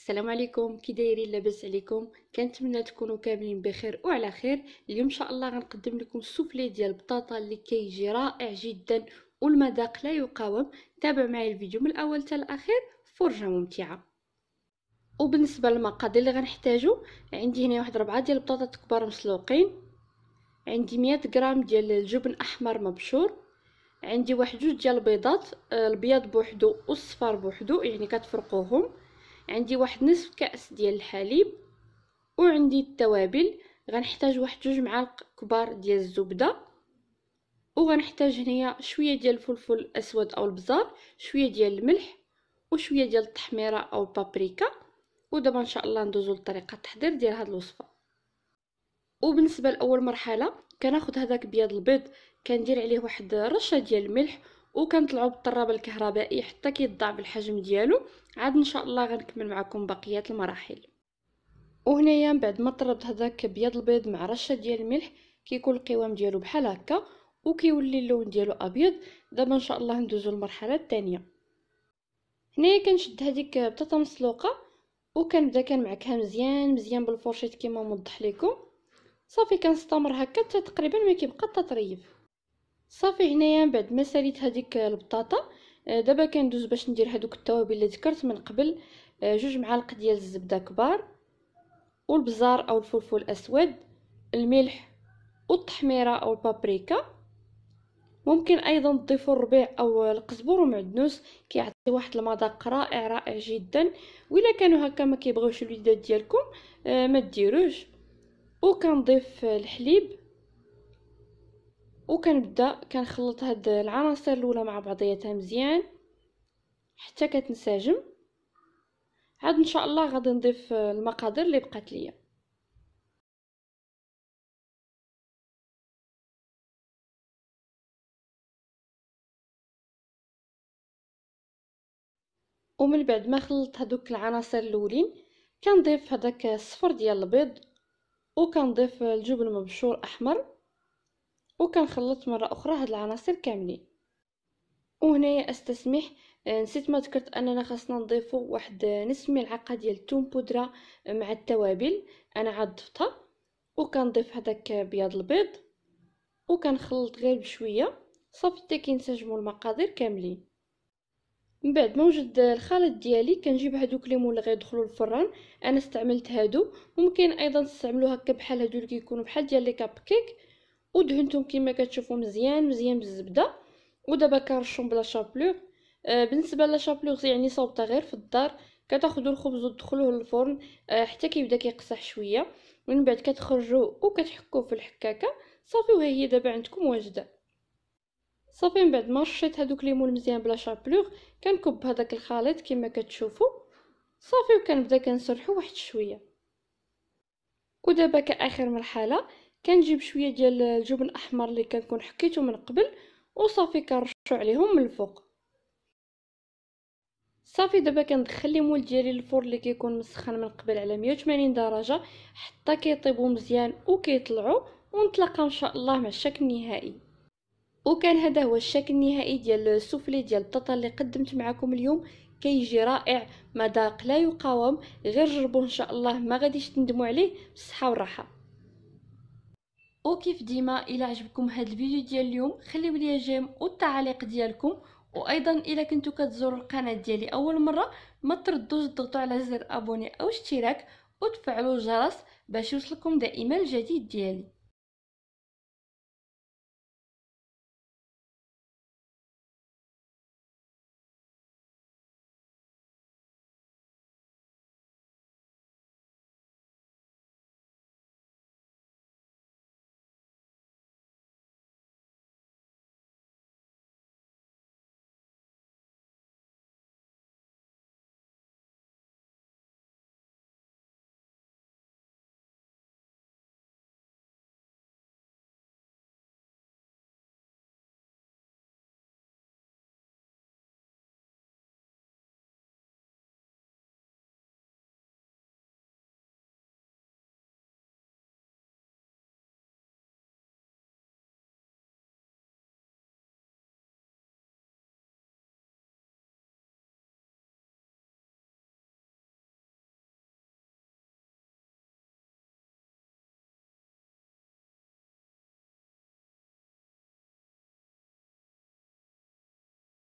السلام عليكم كي دايرين لاباس عليكم كنتمنى تكونوا كاملين بخير وعلى خير اليوم ان شاء الله غنقدم لكم السوفلي ديال البطاطا اللي كيجي رائع جدا والمذاق لا يقاوم تابع معي الفيديو من الاول حتى الاخير فرجه ممتعه وبالنسبه للمقادير اللي غنحتاجو عندي هنا واحد ربعة ديال البطاطا كبار مسلوقين عندي 100 غرام ديال الجبن احمر مبشور عندي واحد جوج ديال البيضات آه، الابيض بوحدو والصفار بوحدو يعني كتفرقوهم عندي واحد نصف كأس ديال الحليب وعندي التوابل غنحتاج واحد جوج معالق كبار ديال الزبده وغنحتاج هنايا شويه ديال الفلفل الاسود او البزار شويه ديال الملح وشويه ديال التحميره او البابريكا ودابا ان شاء الله ندوزو لطريقه التحضير ديال هاد الوصفه وبالنسبه لاول مرحله كناخذ هذاك بياض البيض كندير عليه واحد رشه ديال الملح وكنطلعوا بالطراب الكهربائي حتى كيضاع الحجم ديالو عاد ان شاء الله غنكمل معكم بقيه المراحل وهنايا من بعد ما طربت هذاك بيض البيض مع رشه ديال الملح كيكون القوام ديالو بحال هكا وكيولي اللون ديالو ابيض دابا ان شاء الله ندوزو للمرحله الثانيه هنايا كنشد هذيك بطاطا مسلوقه وكنبدا كنمعكها مزيان مزيان بالفرشيط كما موضح لكم صافي كنستمر هكا حتى تقريبا ما كيبقى حتى طريف صافي هنايا من بعد ما ساليت هذيك البطاطا آه، دابا كندوز باش ندير هذوك التوابل اللي ذكرت من قبل آه، جوج معالق ديال الزبده كبار والبزار او الفلفل الاسود الملح والتحميره او البابريكا ممكن ايضا تضيفوا الربيع او القزبر ومعدنوس كيعطي واحد المذاق رائع رائع جدا وإلا كانوا هكا ما كيبغيوش الوليدات ديالكم آه، ما ديروش وكنضيف الحليب وكنبدا كنخلط هاد العناصر الاولى مع بعضياتها مزيان حتى كتنسجم عاد ان شاء الله غادي نضيف المقادير اللي بقات ليا ومن بعد ما خلطت هذوك العناصر الاولين كنضيف هذاك الصفر ديال البيض وكنضيف الجبن مبشور احمر وكنخلط مره اخرى هاد العناصر كاملين وهنايا استسمح آه، نسيت ما ذكرت اننا خاصنا نضيفو واحد آه، نصف ملعقه ديال الثوم بودره آه، مع التوابل انا عاد ضفتها وكنضيف هذاك بياض البيض وكنخلط غير بشويه صافي حتى كينسجموا المقادير كاملين من بعد ما وجد الخليط ديالي كنجيب هادوك ليمون اللي غيدخلوا الفران انا استعملت هادو ممكن ايضا تستعملوا هكا بحال هادو اللي كيكونوا بحال ديال لي كاب كيك ودهنتهم كما كتشوفوا مزيان مزيان بالزبده ودابا كنرشهم بلا شابلوغ آه بالنسبه لشابلور يعني صوبته غير في الدار كتاخذوا الخبز وتدخلوه للفرن آه حتى كيبدا كيقصح شويه من بعد كتخرجوه وكتحكوه في الحكاكه صافي وهي هي دابا عندكم واجده صافي من بعد ما رشيت هذوك ليمون مزيان بلا شابلوغ كنكب هذاك الخليط كما كتشوفوا صافي وكنبدا كنسرحو واحد شويه ودابا كاخر مرحله كنجيب شويه ديال الجبن الاحمر اللي كنكون حكيته من قبل وصافي كنرشو عليهم من الفوق صافي دابا كندخل لي مول ديالي للفرن اللي كيكون مسخن من قبل على 180 درجه حتى كيطيبوا مزيان وكيطلعوا ونتلاقى ان شاء الله مع الشكل النهائي وكان هذا هو الشكل النهائي ديال السوفلي ديال البطاطا اللي قدمت معكم اليوم كيجي رائع مذاق لا يقاوم غير جربوه ان شاء الله ما غاديش تندموا عليه بالصحه والراحه وكيف ديما الى عجبكم هذا الفيديو ديال اليوم خليو لي جيم والتعليق ديالكم وايضا الى كنتو كتزوروا القناه ديالي اول مره ما تردوش تضغطوا على زر ابوني او اشتراك وتفعلوا الجرس باش يوصلكم دائما الجديد ديالي